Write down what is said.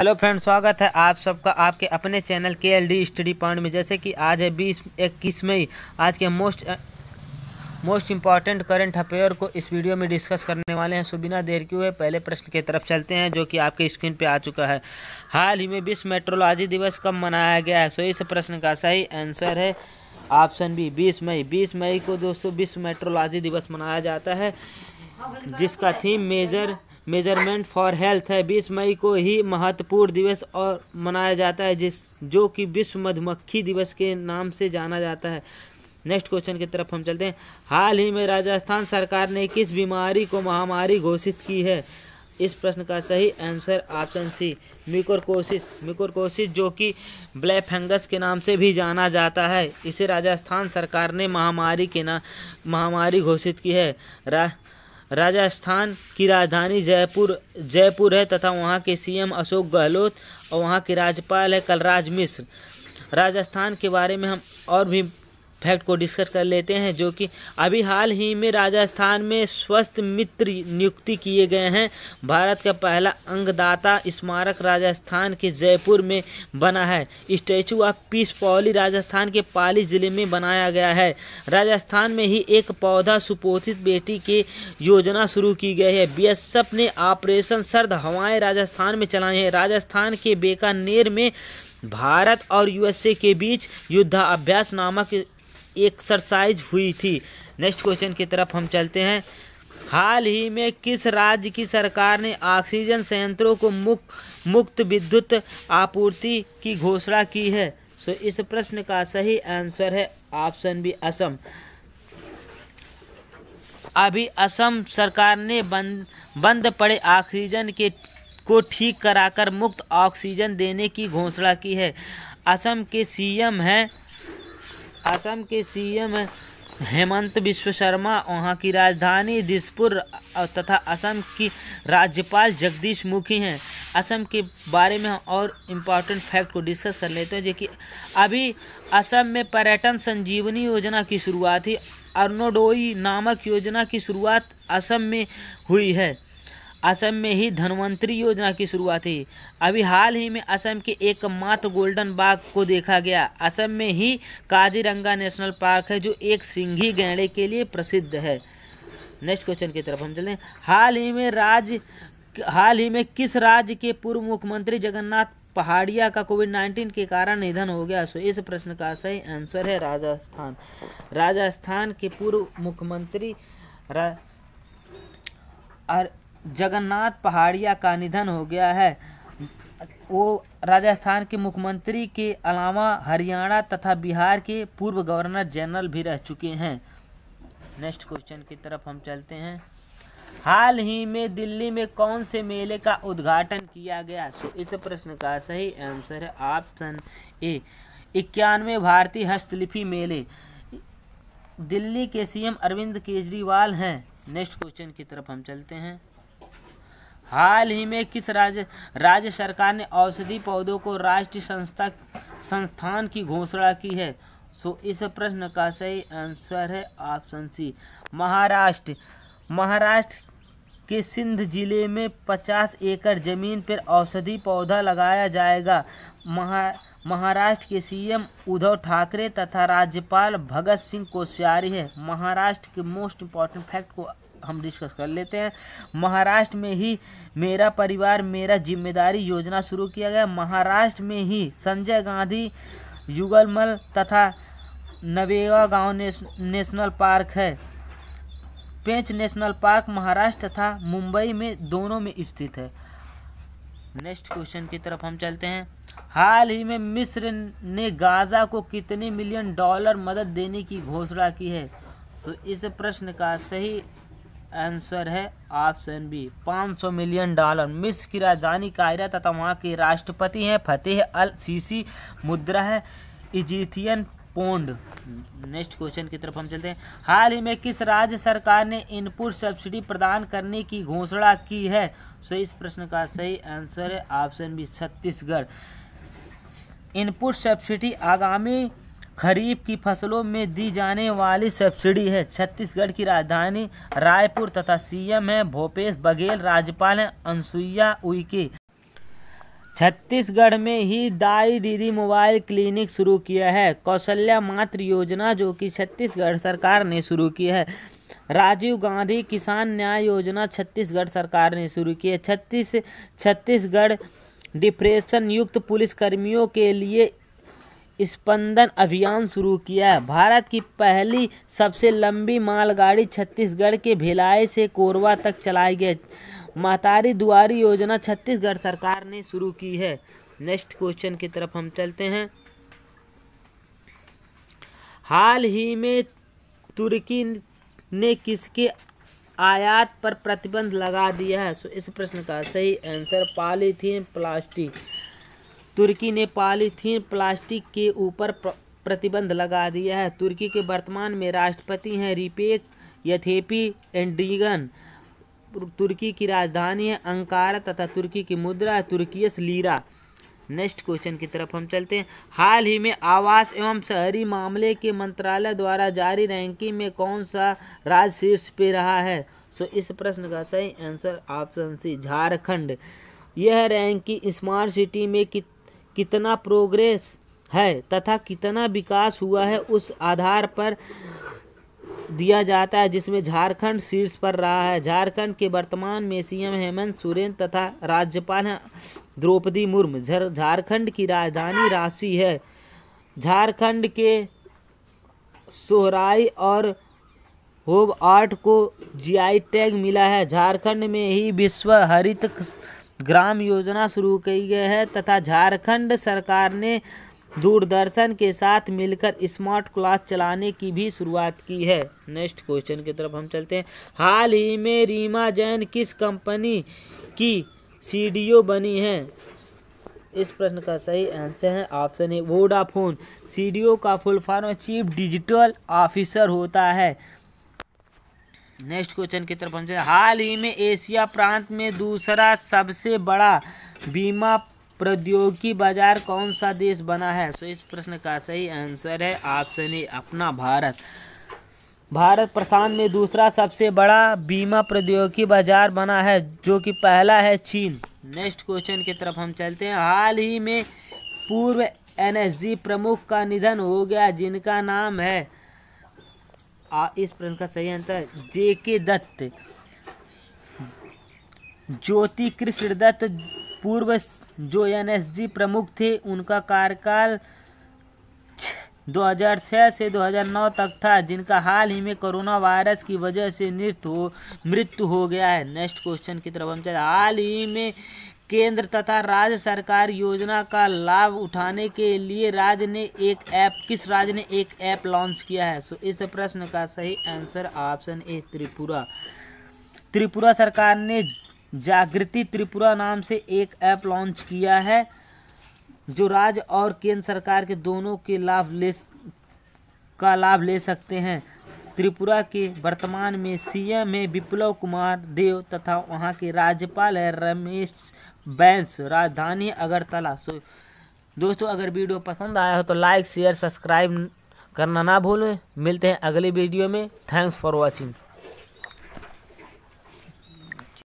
hello friend स्वागत है आप सबका आपके अपने चैनल के एल डी स्टडी पॉइंट में जैसे कि आज है बीस इक्कीस मई आज के most most important current affair को इस वीडियो में डिस्कस करने वाले हैं सो बिना देर क्यों है पहले प्रश्न की तरफ चलते हैं जो कि आपके स्क्रीन पे आ चुका है हाल ही में विश्व मेट्रोलॉजी दिवस कब मनाया गया है सो इस प्रश्न का सही आंसर है ऑप्शन बी बीस मई बीस मई को दोस्तों विश्व मेट्रोलॉजी दिवस मनाया जाता है जिसका theme major measurement for health है बीस मई को ही महत्वपूर्ण दिवस और मनाया जाता है जिस जो कि विश्व मधुमक्खी दिवस के नाम से जाना जाता है नेक्स्ट क्वेश्चन की तरफ हम चलते हैं हाल ही में राजस्थान सरकार ने किस बीमारी को महामारी घोषित की है इस प्रश्न का सही आंसर ऑप्शन सी म्यूकोरकोसिस म्यूकोरकोसिस जो कि ब्लैक फंगस के नाम से भी जाना जाता है इसे राजस्थान सरकार ने महामारी के ना महामारी घोषित की है रा, राजस्थान की राजधानी जयपुर जयपुर है तथा वहाँ के सीएम अशोक गहलोत और वहाँ के राज्यपाल है कलराज मिश्र राजस्थान के बारे में हम और भी फैक्ट को डिस्कस कर लेते हैं जो कि अभी हाल ही में राजस्थान में स्वस्थ मित्र नियुक्ति किए गए हैं भारत का पहला अंगदाता स्मारक राजस्थान के जयपुर में बना है स्टैचू ऑफ पीस पौली राजस्थान के पाली जिले में बनाया गया है राजस्थान में ही एक पौधा सुपोषित बेटी की योजना शुरू की गई है बी ने ऑपरेशन सर्द हवाएं राजस्थान में चलाई हैं राजस्थान के बेकानेर में भारत और यूएसए के बीच युद्धाभ्यास नामक एक्सरसाइज हुई थी नेक्स्ट क्वेश्चन की तरफ हम चलते हैं हाल ही में किस राज्य की सरकार ने ऑक्सीजन संयंत्रों को मुक, मुक्त विद्युत आपूर्ति की घोषणा की है तो इस प्रश्न का सही आंसर है ऑप्शन बी असम अभी असम सरकार ने बंद बंद पड़े ऑक्सीजन के को ठीक कराकर मुक्त ऑक्सीजन देने की घोषणा की है असम के सीएम हैं असम के सीएम हेमंत विश्व शर्मा वहाँ की राजधानी दिसपुर तथा असम की राज्यपाल जगदीश मुखी हैं असम के बारे में और इम्पॉर्टेंट फैक्ट को डिस्कस कर लेते हैं जो कि अभी असम में पर्यटन संजीवनी योजना की शुरुआत ही अर्नोडोई नामक योजना की शुरुआत असम में हुई है असम में ही धनवंतरी योजना की शुरुआत हुई अभी हाल ही में असम के एकमात्र गोल्डन बाघ को देखा गया असम में ही काजीरंगा नेशनल पार्क है जो एक सिंघी गैंडे के लिए प्रसिद्ध है नेक्स्ट क्वेश्चन की तरफ हम हैं हाल ही में राज्य हाल ही में किस राज्य के पूर्व मुख्यमंत्री जगन्नाथ पहाड़िया का कोविड नाइन्टीन के कारण निधन हो गया सो इस प्रश्न का सही आंसर है राजस्थान राजस्थान के पूर्व मुख्यमंत्री रा, जगन्नाथ पहाड़िया का निधन हो गया है वो राजस्थान के मुख्यमंत्री के अलावा हरियाणा तथा बिहार के पूर्व गवर्नर जनरल भी रह चुके हैं नेक्स्ट क्वेश्चन की तरफ हम चलते हैं हाल ही में दिल्ली में कौन से मेले का उद्घाटन किया गया सो इस प्रश्न का सही आंसर है ऑप्शन ए इक्यानवे भारतीय हस्तलिपि मेले दिल्ली के सीएम अरविंद केजरीवाल हैं नेक्स्ट क्वेश्चन की तरफ हम चलते हैं हाल ही में किस राज्य राज्य सरकार ने औषधि पौधों को राष्ट्रीय संस्था संस्थान की घोषणा की है सो इस प्रश्न का सही आंसर है ऑप्शन सी महाराष्ट्र महाराष्ट्र के सिंध जिले में 50 एकड़ जमीन पर औषधि पौधा लगाया जाएगा महा महाराष्ट्र के सीएम उद्धव ठाकरे तथा राज्यपाल भगत सिंह कोश्यारी है महाराष्ट्र के मोस्ट इम्पॉर्टेंट फैक्ट को हम डिस्कस कर लेते हैं महाराष्ट्र में ही मेरा परिवार मेरा जिम्मेदारी योजना शुरू किया गया महाराष्ट्र में ही संजय गांधी युगलमल तथा नवेगा गांव नेशनल पार्क है पेंच नेशनल पार्क महाराष्ट्र तथा मुंबई में दोनों में स्थित है नेक्स्ट क्वेश्चन की तरफ हम चलते हैं हाल ही में मिस्र ने गाजा को कितने मिलियन डॉलर मदद देने की घोषणा की है तो इस प्रश्न का सही आंसर है ऑप्शन बी 500 मिलियन डॉलर मिस की राजधानी कायरा तथा वहाँ के राष्ट्रपति हैं फतेह अल सीसी मुद्रा है इजिथियन पोंड नेक्स्ट क्वेश्चन की तरफ हम चलते हैं हाल ही में किस राज्य सरकार ने इनपुट सब्सिडी प्रदान करने की घोषणा की है सो इस प्रश्न का सही आंसर है option B Chhattisgarh input subsidy आगामी खरीफ की फसलों में दी जाने वाली सब्सिडी है छत्तीसगढ़ की राजधानी रायपुर तथा सीएम है भूपेश बघेल राज्यपाल हैं अनसुईया उइके छत्तीसगढ़ में ही दाई दीदी मोबाइल क्लिनिक शुरू किया है कौशल्या मात्र योजना जो कि छत्तीसगढ़ सरकार ने शुरू की है राजीव गांधी किसान न्याय योजना छत्तीसगढ़ सरकार ने शुरू की है छत्तीस छत्तीसगढ़ डिप्रेशन युक्त पुलिसकर्मियों के लिए स्पंदन अभियान शुरू किया है भारत की पहली सबसे लंबी मालगाड़ी छत्तीसगढ़ के भिलाई से कोरबा तक चलाई गई मातारी दुआरी योजना छत्तीसगढ़ सरकार ने शुरू की है नेक्स्ट क्वेश्चन की तरफ हम चलते हैं हाल ही में तुर्की ने किसके आयात पर प्रतिबंध लगा दिया है सो इस प्रश्न का सही आंसर पॉलीथीन प्लास्टिक तुर्की ने पॉलीथीन प्लास्टिक के ऊपर प्रतिबंध लगा दिया है तुर्की के वर्तमान में राष्ट्रपति हैं रिपेक यथेपी एंड्रीगन तुर्की की राजधानी है अंकारा तथा तुर्की की मुद्रा है तुर्कीस लीरा नेक्स्ट क्वेश्चन की तरफ हम चलते हैं हाल ही में आवास एवं शहरी मामले के मंत्रालय द्वारा जारी रैंकिंग में कौन सा राज्य शीर्ष पे रहा है सो इस प्रश्न का सही आंसर ऑप्शन सी झारखंड यह रैंकिंग स्मार्ट सिटी में कित कितना प्रोग्रेस है तथा कितना विकास हुआ है उस आधार पर दिया जाता है जिसमें झारखंड शीर्ष पर रहा है झारखंड के वर्तमान में सीएम हेमंत सोरेन तथा राज्यपाल हैं द्रौपदी मुर्मू झारखंड की राजधानी राशि है झारखंड के सोहराई और होब आर्ट को जीआई टैग मिला है झारखंड में ही विश्व हरित ग्राम योजना शुरू की गई है तथा झारखंड सरकार ने दूरदर्शन के साथ मिलकर स्मार्ट क्लास चलाने की भी शुरुआत की है नेक्स्ट क्वेश्चन की तरफ हम चलते हैं हाल ही में रीमा जैन किस कंपनी की सी बनी है इस प्रश्न का सही आंसर है ऑप्शन ए वोडाफोन सी का full form chief digital officer होता है नेक्स्ट क्वेश्चन की तरफ हम हाल ही में एशिया प्रांत में दूसरा सबसे बड़ा बीमा प्रौद्योगिकी बाजार कौन सा देश बना है सो इस प्रश्न का सही आंसर है ऑप्शन ए अपना भारत भारत प्रशांत में दूसरा सबसे बड़ा बीमा प्रौद्योगिकी बाजार बना है जो कि पहला है चीन नेक्स्ट क्वेश्चन की तरफ हम चलते हैं हाल ही में पूर्व एनएसजी प्रमुख का निधन हो गया जिनका नाम है आ, इस प्रश्न का सही आंसर जे के दत्त ज्योति कृष्ण दत्त पूर्व जो एनएसजी प्रमुख थे उनका कार्यकाल 2006 से 2009 तक था जिनका हाल ही में कोरोना वायरस की वजह से मृत्यु हो हो गया है नेक्स्ट क्वेश्चन की तरफ हम चले हाल ही में केंद्र तथा राज्य सरकार योजना का लाभ उठाने के लिए राज्य ने एक ऐप किस राज्य ने एक ऐप लॉन्च किया है सो इस प्रश्न का सही answer option A Tripura Tripura सरकार ने जागृति त्रिपुरा नाम से एक ऐप लॉन्च किया है जो राज्य और केंद्र सरकार के दोनों के लाभ ले का लाभ ले सकते हैं त्रिपुरा के वर्तमान में सीएम है विप्लव कुमार देव तथा वहां के राज्यपाल है रमेश बैंस राजधानी अगरतला सो दोस्तों अगर वीडियो पसंद आया हो तो लाइक शेयर सब्सक्राइब करना ना भूलें मिलते हैं अगले वीडियो में थैंक्स फॉर वॉचिंग